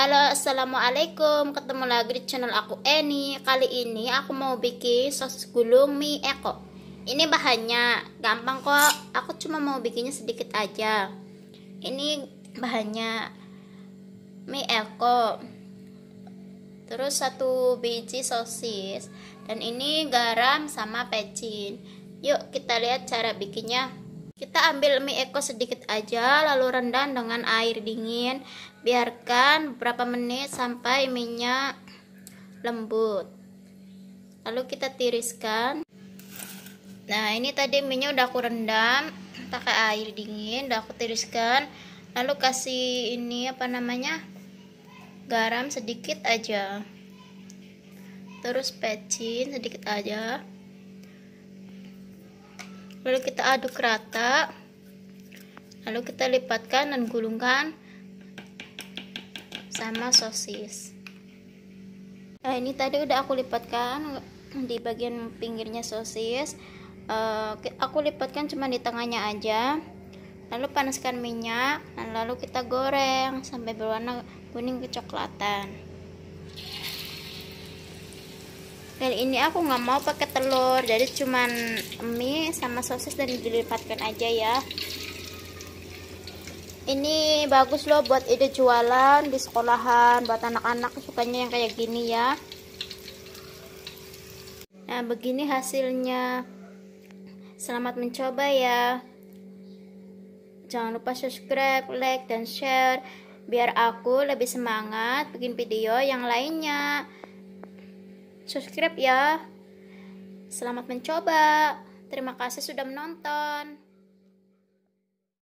Halo, Assalamualaikum Ketemu lagi di channel aku Eni Kali ini aku mau bikin sosis gulung mie eko Ini bahannya Gampang kok Aku cuma mau bikinnya sedikit aja Ini bahannya Mie eko Terus satu biji sosis Dan ini garam sama pecin Yuk kita lihat cara bikinnya kita ambil mie eko sedikit aja, lalu rendam dengan air dingin. Biarkan beberapa menit sampai minyak lembut. Lalu kita tiriskan. Nah, ini tadi minyak udah aku rendam pakai air dingin, udah aku tiriskan. Lalu kasih ini apa namanya? garam sedikit aja. Terus pecin sedikit aja lalu kita aduk rata lalu kita lipatkan dan gulungkan sama sosis nah ini tadi udah aku lipatkan di bagian pinggirnya sosis eh, aku lipatkan cuma di tengahnya aja lalu panaskan minyak nah, lalu kita goreng sampai berwarna kuning kecoklatan kali ini aku nggak mau pakai telur jadi cuman mie sama sosis dan dilipatkan aja ya ini bagus loh buat ide jualan di sekolahan buat anak-anak sukanya yang kayak gini ya nah begini hasilnya selamat mencoba ya jangan lupa subscribe, like, dan share biar aku lebih semangat bikin video yang lainnya subscribe ya. Selamat mencoba. Terima kasih sudah menonton.